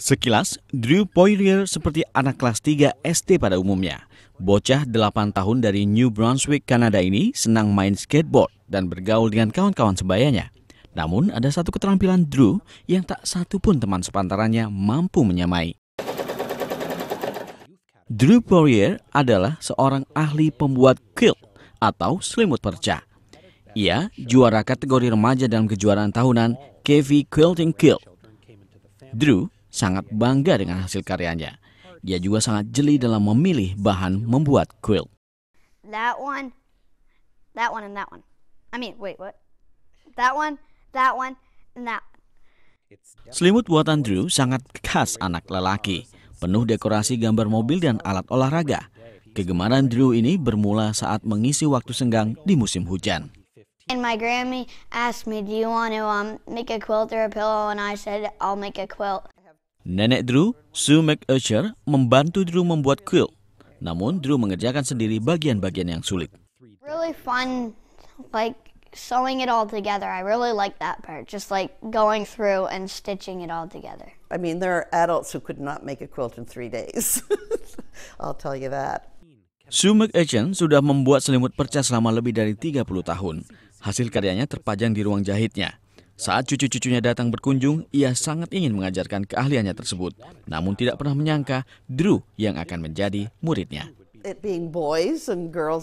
Sekilas, Drew Poirier seperti anak kelas 3 SD pada umumnya. Bocah 8 tahun dari New Brunswick, Kanada ini senang main skateboard dan bergaul dengan kawan-kawan sebayanya. Namun ada satu keterampilan Drew yang tak satu pun teman sepantarannya mampu menyamai. Drew Poirier adalah seorang ahli pembuat quilt atau selimut perca. Ia juara kategori remaja dalam kejuaraan tahunan KV Quilting Quilt Drew sangat bangga dengan hasil karyanya. Dia juga sangat jeli dalam memilih bahan membuat quilt. That one, that one and that one. I mean, wait, what? That one, that one, and that. Selimut buatan Drew sangat khas anak lelaki, penuh dekorasi gambar mobil dan alat olahraga. Kegemaran Drew ini bermula saat mengisi waktu senggang di musim hujan. And my Grammy asked me, do you want to um, make a quilt or a pillow? And I said, I'll make a quilt. Nenek Drew, Sue McUsher, membantu Drew membuat quilt. Namun, Drew mengerjakan sendiri bagian-bagian yang sulit. Really fun, like sewing it all together. I really like that part, just like going through and stitching it all together. I mean, there are adults who could not make a quilt in three days. I'll tell you that. Sue McEachan sudah membuat selimut perca selama lebih dari 30 tahun. Hasil karyanya terpajang di ruang jahitnya. Saat cucu-cucunya datang berkunjung, ia sangat ingin mengajarkan keahliannya tersebut. Namun tidak pernah menyangka Drew yang akan menjadi muridnya. It being boys and girls,